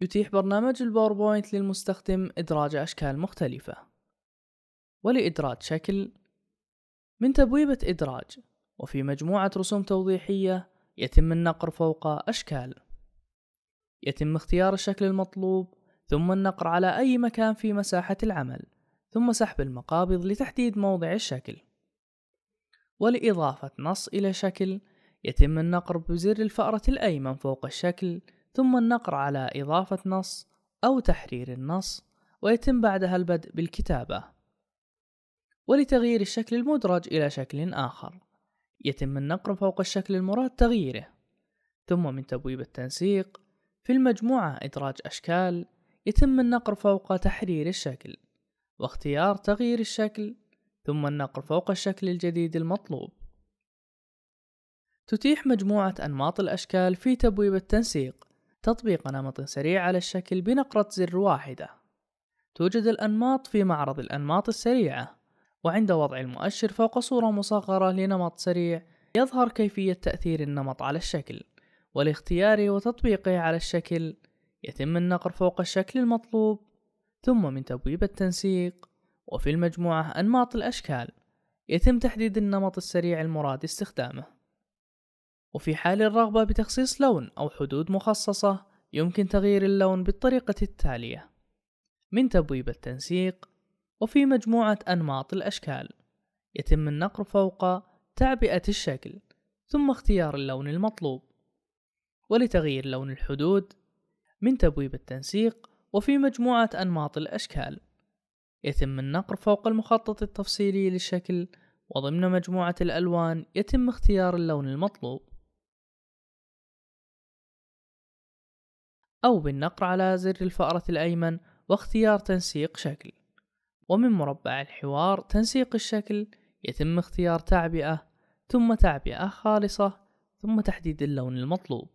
يتيح برنامج الباوربوينت للمستخدم إدراج أشكال مختلفة ولإدراج شكل من تبويبة إدراج وفي مجموعة رسوم توضيحية يتم النقر فوق أشكال يتم اختيار الشكل المطلوب ثم النقر على أي مكان في مساحة العمل ثم سحب المقابض لتحديد موضع الشكل ولإضافة نص إلى شكل يتم النقر بزر الفأرة الأيمن فوق الشكل ثم النقر على إضافة نص أو تحرير النص ويتم بعدها البدء بالكتابة ولتغيير الشكل المدرج إلى شكل آخر يتم النقر فوق الشكل المراد تغييره ثم من تبويب التنسيق في المجموعة إدراج أشكال يتم النقر فوق تحرير الشكل واختيار تغيير الشكل ثم النقر فوق الشكل الجديد المطلوب تتيح مجموعة أنماط الأشكال في تبويب التنسيق تطبيق نمط سريع على الشكل بنقرة زر واحدة توجد الأنماط في معرض الأنماط السريعة وعند وضع المؤشر فوق صورة مصغرة لنمط سريع يظهر كيفية تأثير النمط على الشكل والاختيار وتطبيقه على الشكل يتم النقر فوق الشكل المطلوب ثم من تبويب التنسيق وفي المجموعة أنماط الأشكال يتم تحديد النمط السريع المراد استخدامه وفي حال الرغبة بتخصيص لون أو حدود مخصصة يمكن تغيير اللون بالطريقة التالية من تبويب التنسيق وفي مجموعة أنماط الأشكال يتم النقر فوق تعبئة الشكل ثم اختيار اللون المطلوب ولتغيير لون الحدود من تبويب التنسيق وفي مجموعة أنماط الأشكال يتم النقر فوق المخطط التفصيلي للشكل وضمن مجموعة الألوان يتم اختيار اللون المطلوب أو بالنقر على زر الفأرة الأيمن واختيار تنسيق شكل ومن مربع الحوار تنسيق الشكل يتم اختيار تعبئة ثم تعبئة خالصة ثم تحديد اللون المطلوب